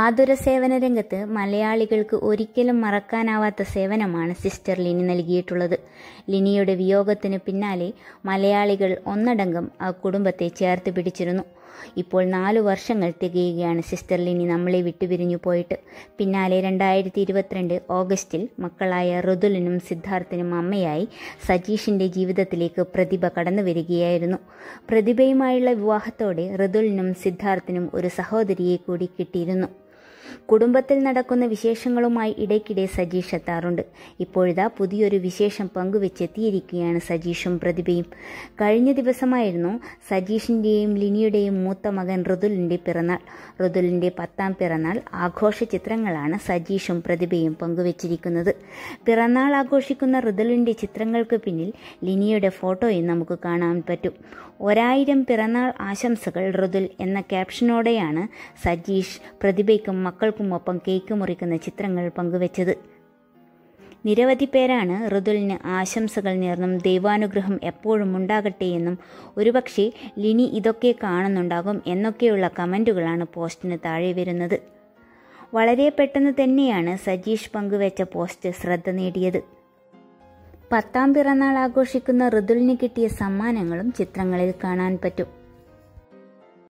ആതുര സേവന രംഗത്ത് മലയാളികൾക്ക് ഒരിക്കലും മറക്കാനാവാത്ത സേവനമാണ് സിസ്റ്റർ ലിനി നൽകിയിട്ടുള്ളത് ലിനിയുടെ വിയോഗത്തിന് പിന്നാലെ മലയാളികൾ ഒന്നടങ്കം ആ കുടുംബത്തെ ചേർത്ത് പിടിച്ചിരുന്നു ഇപ്പോൾ നാലു വർഷങ്ങൾ തികയുകയാണ് സിസ്റ്റർ ലിനി നമ്മളെ വിട്ടുപിരിഞ്ഞു പോയിട്ട് പിന്നാലെ രണ്ടായിരത്തി ഇരുപത്തിരണ്ട് ഓഗസ്റ്റിൽ മക്കളായ റുദുലിനും സിദ്ധാർത്ഥിനും അമ്മയായി സജീഷിൻ്റെ ജീവിതത്തിലേക്ക് പ്രതിഭ കടന്നു വരികയായിരുന്നു പ്രതിഭയുമായുള്ള വിവാഹത്തോടെ റുദുലിനും സിദ്ധാർത്ഥിനും ഒരു സഹോദരിയെ കൂടി കിട്ടിയിരുന്നു കുടുംബത്തിൽ നടക്കുന്ന വിശേഷങ്ങളുമായി ഇടയ്ക്കിടെ സജീഷ് എത്താറുണ്ട് ഇപ്പോഴിതാ പുതിയൊരു വിശേഷം പങ്കുവെച്ചെത്തിയിരിക്കുകയാണ് സജീഷും പ്രതിഭയും കഴിഞ്ഞ ദിവസമായിരുന്നു സജീഷിൻ്റെയും ലിനിയുടെയും മൂത്ത മകൻ ഋതുലിൻ്റെ പിറന്നാൾ ഋതുലിൻ്റെ പത്താം പിറന്നാൾ ആഘോഷ ചിത്രങ്ങളാണ് സജീഷും പ്രതിഭയും പങ്കുവച്ചിരിക്കുന്നത് പിറന്നാൾ ആഘോഷിക്കുന്ന ഋതുലിൻ്റെ ചിത്രങ്ങൾക്ക് പിന്നിൽ ലിനിയുടെ ഫോട്ടോയും നമുക്ക് കാണാൻ പറ്റും ഒരായിരം പിറന്നാൾ ആശംസകൾ ഋതുൽ എന്ന ക്യാപ്ഷനോടെയാണ് സജീഷ് പ്രതിഭയ്ക്കും മക്കൾ മക്കൾക്കുമൊപ്പം കേക്ക് മുറിക്കുന്ന ചിത്രങ്ങൾ പങ്കുവച്ചത് നിരവധി പേരാണ് ഋതുലിന് ആശംസകൾ നേർന്നും ദൈവാനുഗ്രഹം എപ്പോഴും ഉണ്ടാകട്ടെ എന്നും ഒരുപക്ഷെ ലിനി ഇതൊക്കെ കാണുന്നുണ്ടാകും എന്നൊക്കെയുള്ള കമൻറ്റുകളാണ് പോസ്റ്റിന് താഴെ വരുന്നത് വളരെ പെട്ടെന്ന് തന്നെയാണ് സജീഷ് പങ്കുവച്ച പോസ്റ്റ് ശ്രദ്ധ നേടിയത് പത്താം പിറന്നാൾ ആഘോഷിക്കുന്ന ഋതുലിന് കിട്ടിയ സമ്മാനങ്ങളും ചിത്രങ്ങളിൽ കാണാൻ പറ്റും